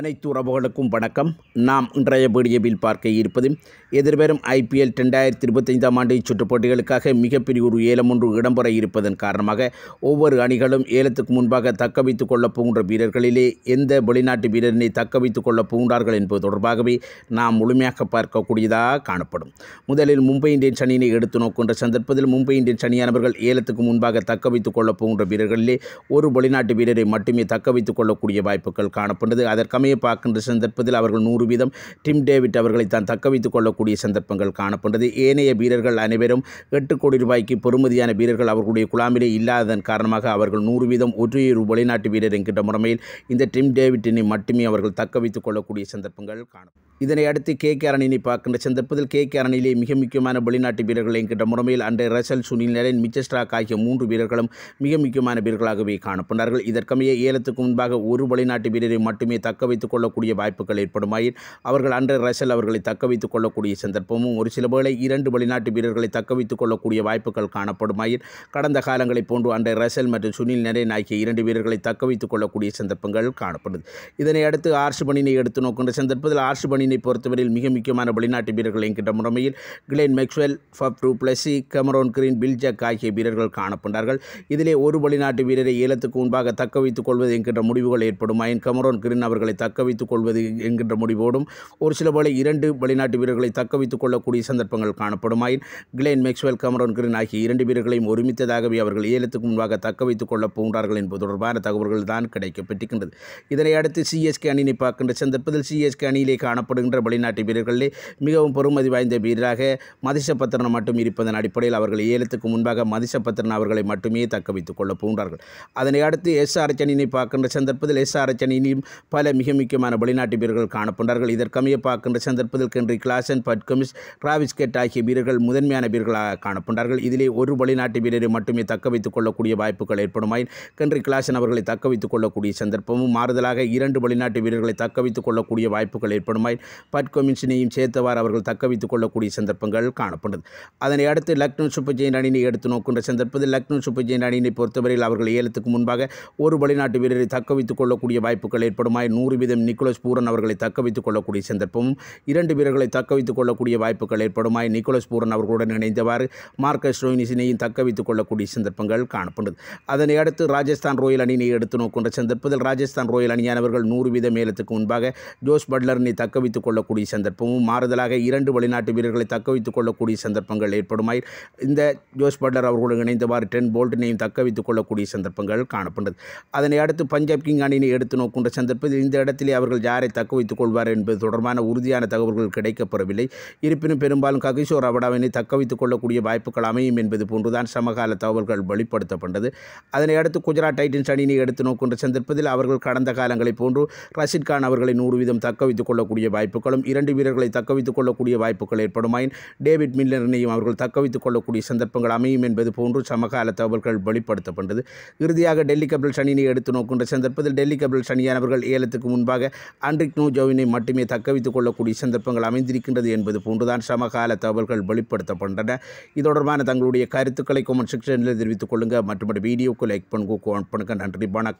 அனைத்து உறவுகளுக்கும் வணக்கம் நாம் இன்றைய வீடியோவில் பார்க்க இருப்பது எதிர்வரும் ஐபிஎல் ரெண்டாயிரத்தி இருபத்தைந்தாம் ஆண்டு சுற்றுப் போட்டிகளுக்காக மிகப்பெரிய ஒரு ஏலம் ஒன்று இடம்பெற இருப்பதன் காரணமாக ஒவ்வொரு அணிகளும் ஏலத்துக்கு முன்பாக தக்க வைத்துக் கொள்ளப் போகின்ற வீரர்களிலே எந்த வெளிநாட்டு வீரரினை தக்க வைத்துக் கொள்ளப் போகின்றார்கள் என்பது தொடர்பாகவே நாம் முழுமையாக பார்க்கக்கூடியதாக காணப்படும் முதலில் மும்பை இந்தியன்ஸ் அணியினை எடுத்து நோக்கின்ற சந்தர்ப்பத்தில் மும்பை இந்தியன்ஸ் அணியானவர்கள் ஏலத்துக்கு முன்பாக தக்க வைத்துக் கொள்ளப் போகின்ற வீரர்களிலே ஒரு வெளிநாட்டு வீரரை மட்டுமே தக்க வைத்துக் கொள்ளக்கூடிய வாய்ப்புகள் காணப்பட்டது அதற்கு எல்லாமே பார்க்கின்ற சந்தர்ப்பத்தில் அவர்கள் நூறு வீதம் டிம் டேவிட் அவர்களை தான் தக்க வைத்துக் கொள்ளக்கூடிய சந்தர்ப்பங்கள் காணப்பட்டது ஏனைய வீரர்கள் அனைவரும் எட்டு கோடி ரூபாய்க்கு பெறுமதியான வீரர்கள் அவர்களுடைய குழாமிலே இல்லாததன் காரணமாக அவர்கள் நூறு வீதம் ஒற்றைய வெளிநாட்டு வீரர் என்கின்ற முறையில் இந்த டிம் டேவிட்டினை மட்டுமே அவர்கள் தக்க வைத்துக் கொள்ளக்கூடிய சந்தர்ப்பங்கள் காணும் இதனை அடுத்து கே கே அரணினை பார்க்கின்ற சந்தர்ப்பத்தில் கே கே அரணிலே மிக முக்கியமான வெளிநாட்டு வீரர்கள் என்கின்ற முறையில் அன்றைய ரசல் சுனில் நரேன் மிச்சஸ்ட்ராக் ஆகிய மூன்று வீரர்களும் மிக முக்கியமான வீரர்களாகவே காணப்பட்டார்கள் இதற்கமைய ஏலத்துக்கு முன்பாக ஒரு வெளிநாட்டு வீரரை மட்டுமே தக்க வைத்துக் கொள்ளக்கூடிய வாய்ப்புகள் ஏற்படுமாயின் அவர்கள் அன்று ரசல் அவர்களை தக்க வைத்துக் கொள்ளக்கூடிய சந்தர்ப்பமும் ஒரு சில வேளை இரண்டு வெளிநாட்டு வீரர்களை தக்க வைத்துக் கொள்ளக்கூடிய வாய்ப்புகள் காணப்படுமாயின் கடந்த காலங்களைப் போன்று அன்றை ரசல் மற்றும் சுனில் நரேன் ஆகிய இரண்டு வீரர்களை தக்க வைத்துக் கொள்ளக்கூடிய சந்தர்ப்பங்கள் காணப்படுது இதனை அடுத்து ஆர்ஷ் எடுத்து நோக்கின்ற சந்தர்ப்பத்தில் ஆர்ஷ் பொறுத்தவரையில் மிக முக்கியமான வெளிநாட்டு வீரர்கள் என்கின்ற முறையில் Glenn Maxwell Faf du Plessis Cameron Green Will Jacks ஆகிய வீரர்கள் காணப்பட்டார்கள் இதிலே ஒரு வெளிநாட்டு வீரரை ஏலத்துக்கு முன்பாக தக்க வைத்துக் கொள்வது என்கின்ற முடிவுகள் ஏற்படுமாயின் கமரோன் கிரீன் அவர்களை தக்க வைத்துக் கொள்வது என்கின்ற முடிவோடும் ஒரு சில வேளை இரண்டு வெளிநாட்டு வீரர்களை தக்க வைத்துக் கொள்ளக்கூடிய சந்தர்ப்பங்கள் காணப்படுமாயின் கிளேன் மேக்ஸ்வெல் கமரோன் கிரின் ஆகிய இரண்டு வீரர்களையும் ஒருமித்ததாகவே அவர்கள் ஏலத்துக்கு முன்பாக தக்க வைத்துக் கொள்ள போகிறார்கள் என்பது தொடர்பான தகவல்கள் தான் கிடைக்கப்பட்டிருக்கின்றது இதனையடுத்து சிஎஸ்கே அணியினை பார்க்கின்ற சந்தர்ப்பத்தில் சிஎஸ்கே அணியிலே காணப்படுகின்ற வெளிநாட்டு வீரர்களிலே மிகவும் பெருமதி வாய்ந்த வீரராக மதிசபத்திரன் மட்டும் இருப்பதன் அடிப்படையில் அவர்கள் ஏலத்துக்கு முன்பாக மதிசபத்திரன் அவர்களை மட்டுமே தக்க வைத்துக் கொள்ள போகின்றார்கள் அதனை அடுத்து எஸ் ஆர் அணியினை பார்க்கின்ற சந்தர்ப்பத்தில் எஸ் ஆர் அணியிலும் பல மிக மிக முக்கியமான வெளிநாட்டு வீரர்கள் காணப்பட்டார்கள் இதற்கமைய பார்க்கின்ற சந்தர்ப்பத்தில் கென்றி கிளாசன் பட்கமிஸ் டிராவிஸ் கெட் ஆகிய வீரர்கள் முதன்மையான வீரர்களாக காணப்பட்டார்கள் இதிலே ஒரு வெளிநாட்டு வீரரை மட்டுமே தக்க வைத்துக் கொள்ளக்கூடிய வாய்ப்புகள் ஏற்படுமாயின் கென்றி கிளாசன் அவர்களை தக்க வைத்துக் கொள்ளக்கூடிய சந்தர்ப்பமும் மாறுதலாக இரண்டு வெளிநாட்டு வீரர்களை தக்க வைத்துக் கொள்ளக்கூடிய வாய்ப்புகள் ஏற்படுமாயின் கமிஷனையும் சேர்த்தவாறு அவர்கள் தக்க வைத்துக் கொள்ளக்கூடிய சந்தர்ப்பங்கள் காணப்படுது அதனை அடுத்து லக்னோ சூப்பர் ஜெயின் அணியினை எடுத்து நோக்கின்ற சந்தர்ப்பத்தில் லக்னோ சூப்பர் ஜெயின் அணியினை பொறுத்தவரையில் அவர்கள் ஏலத்துக்கு முன்பாக ஒரு வெளிநாட்டு வீரரை தக்க வைத்துக் கொள்ளக்கூடிய வாய்ப்புகள் ஏற்படுமாய் நூறு வீதம் நிக்கோலஸ் பூரன் அவர்களை தக்க வைத்துக் கொள்ளக்கூடிய சந்தர்ப்பமும் இரண்டு வீரர்களை தக்க வைத்துக் கொள்ளக்கூடிய வாய்ப்புகள் ஏற்படுமாய் நிக்கோலஸ் பூரன் அவர்களுடன் இணைந்தவாறு மார்க்கஸ் ரோயினிசினையும் தக்க வைத்துக் கொள்ளக்கூடிய சந்தர்ப்பங்கள் காணப்படுது அதனை அடுத்து ராஜஸ்தான் ரோயல் அணியினை எடுத்து நோக்கின்ற சந்தர்ப்பத்தில் ராஜஸ்தான் ரோயல் அணியானவர்கள் நூறு வீத மேலத்துக்கு முன்பாக ஜோஸ் பட்லரினை தக்க வைத்துக் கொள்ளக்கூடிய சந்தர்ப்பமும் மாறுதலாக இரண்டு வெளிநாட்டு வீரர்களை தக்க வைத்துக் கொள்ளக்கூடிய சந்தர்ப்பங்கள் ஏற்படுமாய் இந்த ஜோஸ் பட்லர் அவர்களுடன் இணைந்தவாறு டென் போல்டினையும் தக்க வைத்துக் கொள்ளக்கூடிய சந்தர்ப்பங்கள் காணப்பட்டது அதனை அடுத்து பஞ்சாப் கிங் அணியினை எடுத்து நோக்கின்ற சந்தர்ப்பத்தில் இந்த இடத்தில் இடத்திலே அவர்கள் யாரை தக்க வைத்துக் கொள்வார் என்பது தொடர்பான உறுதியான தகவல்கள் கிடைக்கப்பெறவில்லை இருப்பினும் பெரும்பாலும் ககிஷோர் அவடாவினை தக்க வைத்துக் கொள்ளக்கூடிய வாய்ப்புகள் அமையும் என்பது போன்றுதான் சமகால தகவல்கள் வெளிப்படுத்தப்பட்டது அதனை அடுத்து குஜராத் டைட்டன்ஸ் அணியினை எடுத்து நோக்கின்ற சந்தர்ப்பத்தில் அவர்கள் கடந்த காலங்களைப் போன்று ரஷித் கான் அவர்களை நூறு வீதம் தக்க வைத்துக் கொள்ளக்கூடிய வாய்ப்புகளும் இரண்டு வீரர்களை தக்க வைத்துக் கொள்ளக்கூடிய வாய்ப்புகள் ஏற்படுமாயின் டேவிட் மில்லரனையும் அவர்கள் தக்க வைத்துக் கொள்ளக்கூடிய சந்தர்ப்பங்கள் அமையும் என்பது போன்று சமகால தகவல்கள் வெளிப்படுத்தப்பட்டது இறுதியாக டெல்லி கேபிட்டல்ஸ் அணியினை எடுத்து நோக்கின்ற சந்தர்ப்பத்தில் டெல்லி கபில் அணியானவர்கள் ஏலத்துக்கு முன்பாக ஆண்ட்ரிக் ஜோவினை மட்டுமே தக்கவைத்துக் கொள்ளக்கூடிய சந்தர்ப்பங்கள் அமைந்திருக்கின்றது என்பது போன்றுதான் சமகால தகவல்கள் வெளிப்படுத்தப்படுகின்றன இது தொடர்பான தங்களுடைய கருத்துக்களை கொமெண்ட் செக்ஷனில் தெரிவித்துக் கொள்ளுங்கள் மற்றும் வீடியோக்கு லைக் பண்ணுங்க கோமெண்ட் பண்ணுங்கள் நன்றி வணக்கம்